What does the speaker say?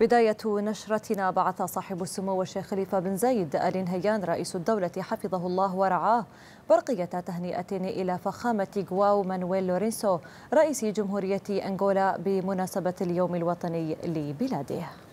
بداية نشرتنا بعث صاحب السمو الشيخ خليفة بن زايد آل نهيان رئيس الدولة حفظه الله ورعاه برقية تهنئة إلى فخامة غواو مانويل لورينسو رئيس جمهورية أنغولا بمناسبة اليوم الوطني لبلاده